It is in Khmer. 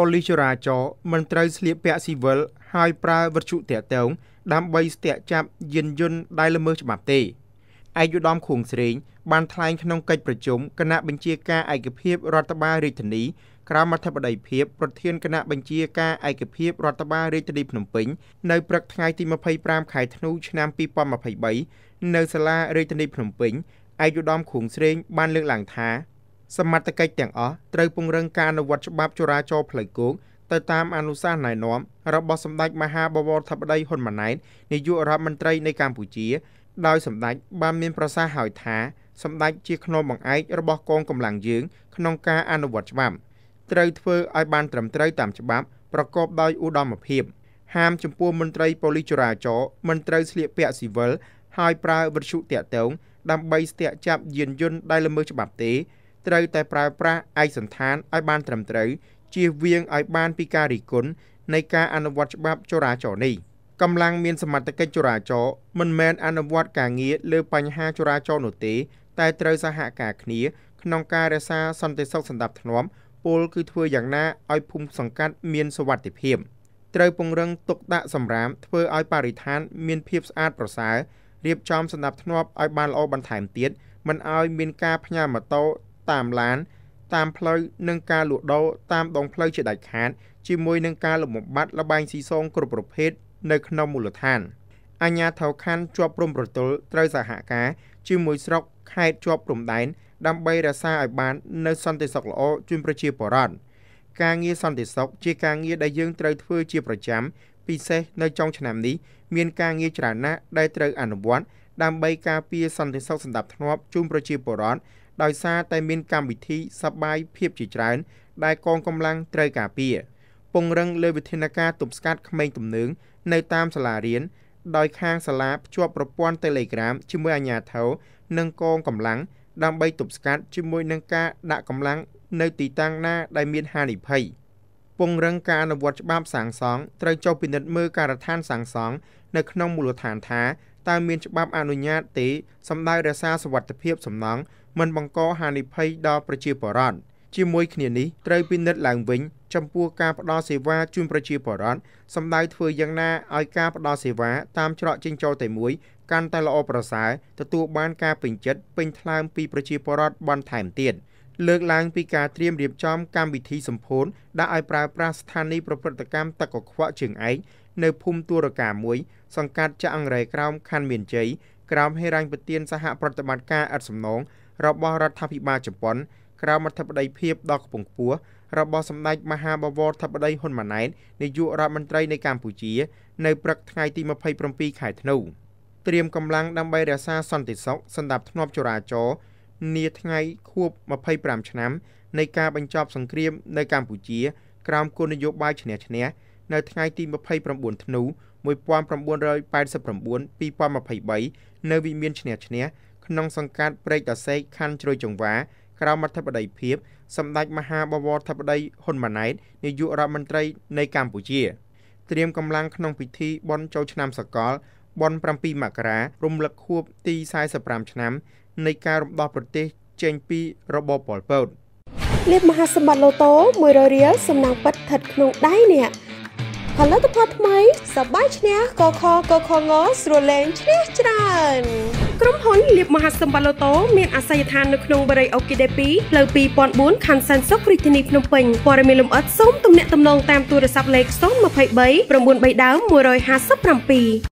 ប៉ូលីសចរាចរណ៍មិនត្រូវស្លៀកពាក់ស៊ីវិលហើយប្រើវត្ថុតាក់ទងដើម្បីស្ទាក់ចាប់យានយន្តដែលល្មើសច្បាប់ទេឯកឧត្តមខួងស្រេងបានថ្លែងក្នុងកិច្ចប្រជុំគណៈបញ្ជាការឯកភាពរដ្ឋបាលរាជធានី ក្រមអធិបតីភាពប្រធានគណៈបញ្ជាការឯកភាពរដ្ឋបាលរាជធានីភ្នំពេញនៅព្រឹកថ្ងៃទី25ខែធ្នូឆ្នាំ2023នៅ សាលារាជធានី ភ្នំពេញឯកឧត្តមខួងស្រេង បានលើកឡើងថាសមត្ថកិច្ចទាំងអស់ត្រូវពង្រឹងការអនុវត្តច្បាប់ចរាចរណ៍ផ្លូវគោកទៅតាមអនុសាសន៍ណែនាំរបស់សម្ដេចមហាបវរធិបតីហ៊ុនម៉ាណែតនាយករដ្ឋមន្ត្រីនៃកម្ពុជាដោយសម្ដេចបាន មានប្រសាសន៍ហើយថាសម្ដេចជាខ្នងបង្អែករបស់កងកម្លាំងយើងក្នុងការអនុវត្តច្បាប់ត្រូវធ្វើឲ្យបានត្រឹមត្រូវតាមច្បាប់ប្រកបដោយឧត្តមភាព ហាមចំពោះមន្ត្រីប៉ូលីសចរាចរណ៍មិនត្រូវស្លៀកពាក់ស៊ីវិលហើយប្រើវិទ្យុតាក់ទងដើម្បីស្ទាក់ចាប់យានយន្តដែលល្មើសច្បាប់ទេត្រូវតែប្រើប្រាស់ឯកសន្តានឲ្យបានត្រឹមត្រូវជៀសវាងឲ្យបានពីការរិះគន់នៃការអនុវត្តច្បាប់ចរាចរណ៍នេះកម្លាំងមានសមត្ថកិច្ចចរាចរណ៍មិនមែនអនុវត្តការងារលើបញ្ហាចរាចរណ៍នោះទេ តែត្រូវសហការគ្នាក្នុងការរក្សាសន្តិសុខសណ្ដាប់ធ្នាប់ពលគឺធ្វើយ៉ាងណាឲ្យភូមិសង្កាត់មានសុវត្ថិភាពត្រូវពង្រឹងទុកដាក់សម្រាមធ្វើឲ្យបរិស្ថានមានភាពស្អាតប្រសើររៀបចំសណ្ដាប់ធ្នាប់ឲ្យបានល្អបន្ថែមទៀតមិនឲ្យមានការផ្ញើម៉ូតូតាមឡានតាមផ្លូវនិងការលក់ដូរតាមដងផ្លូវជាដាច់ខាតជាមួយនឹងការលំបាត់លបែងស៊ីសងគ្រប់ប្រភេទនៅក្នុងមូលដ្ឋានអញ្ញាធរខណ្ឌជាប់ព្រំប្រទល់ត្រូវសហការ ជាមួយស្រុកខេត្តជាប់ព្រំដែនដើម្បីរក្សាឲ្យបាននៅសន្តិសុខល្អជូនប្រជាពលរដ្ឋការងារសន្តិសុខជាការងារដែលយើងត្រូវធ្វើជាប្រចាំពិសេសនៅចុងឆ្នាំនេះមានការងារច្រើនណាស់ដែលត្រូវអនុវត្តដើម្បីការពារសន្តិសុខសម្ដាប់ធ្នាប់ជូនប្រជាពលរដ្ឋដោយសារតែមានកម្មវិធីសបាយភាពជាច្រើន ដែលកងកម្លាំងត្រូវការពារពង្រឹងលើវិធានការទប់ស្កាត់ក្មេងទំនើងនៅតាមសាលារៀនដោយខាងសាលាភ្ជាប់ប្រព័ន្ធ Telegram ជាមួយអាជ្ញាធរនិងកងកម្លាំងដើម្បីទប់ស្កាត់ជាមួយនឹងការដាក់កម្លាំងនៅទីតាំងណាដែលមានហានិភ័យពង្រឹងការអនុវត្តច្បាប់សាងសង់ត្រូវចុះពិនិត្យមើលការដ្ឋានសាងសង់នៅក្នុងមូលដ្ឋានថាតើមានច្បាប់អនុញ្ញាតទេសម្ដៅរក្សាសុវត្ថិភាពសំណង់មិនបង្កហានិភ័យដល់ប្រជាពលរដ្ឋជាមួយគ្នានេះត្រូវពិនិត្យឡើងវិញ ចំពោះការផ្ដល់សេវាជូនប្រជាពលរដ្ឋសម្ដៅធ្វើយ៉ាងណាឲ្យការផ្ដល់សេវាតាមច្រកចេញចូលតែមួយ កាន់តែល្អប្រសើរទទួលបានការពេញចិត្តពេញថ្លើមពីប្រជាពលរដ្ឋបន្ថែមទៀតលើកឡើងពីការត្រៀមរៀបចំកម្មវិធីសម្ពោធដាក់ឲ្យប្រើប្រាស់ស្ថានីយប្រព្រឹត្តកម្មទឹកកខ្វក់ជើងឯកនៅភូមិទួរកាមួយ សង្កាត់ចាក់អង្រែក្រោមខណ្ឌមានជ័យក្រោមហេរញ្ញពទានសហប្រតិបត្តិការអត់សំណងរបស់រដ្ឋាភិបាលជប៉ុនក្រោមអធិបតីភាពដ៏ខ្ពង់ខ្ពស់របស់សម្ដេចមហាបវរធិបតីហ៊ុនម៉ាណែតនាយករដ្ឋមន្ត្រីនៃកម្ពុជា នៅព្រឹកថ្ងៃ ទី27ខែធ្នូត្រៀមកម្លាំងដើម្បីរក្សាសន្តិសុខសន្តិភាពចរាចរណ៍នាថ្ងៃ ខួប25ឆ្នាំ នៃការបញ្ចប់សង្គ្រាមនៅកម្ពុជា ក្រោមគោលនយោបាយឈ្នះឈ្នះនៅថ្ងៃទី29ធ្នូ1989 2023នៅវិមានឈ្នះឈ្នះក្នុងសង្កាត់ព្រែកតាសេកខណ្ឌជ្រោយចង្វា ក្រោមអធិបតីភាព សម្ដេចមហាបវរធិបតីហ៊ុនម៉ាណែតនាយករដ្ឋមន្ត្រីនៃកម្ពុជាត្រៀមកម្លាំងក្នុងពិធីបុណ្យចូលឆ្នាំ សកលបុណ្យ7មករារំលឹកខួប ទី45ឆ្នាំ នៃការរំដោះប្រទេសចេញពីរបបប៉ុលពតលៀបមហាសម្បត្តិលូតូ100រៀលសំណងពិតស្ថិតក្នុងដៃអ្នកផលិតផលថ្មីសបាយឈ្នះកខកខងស្រួលលេងឈ្នះច្រើន ក្រុមហ៊ុនលៀបមហាសម្បឡូតូមានអាសយដ្ឋាននៅក្នុងបរិយាអូគីដេ2ផ្លូវ2004ខណ្ឌសែនសុខរាជធានីភ្នំពេញព័ត៌មានលម្អិតសូមទំនាក់ទំនងតាមទូរស័ព្ទលេខ023 939ដើម157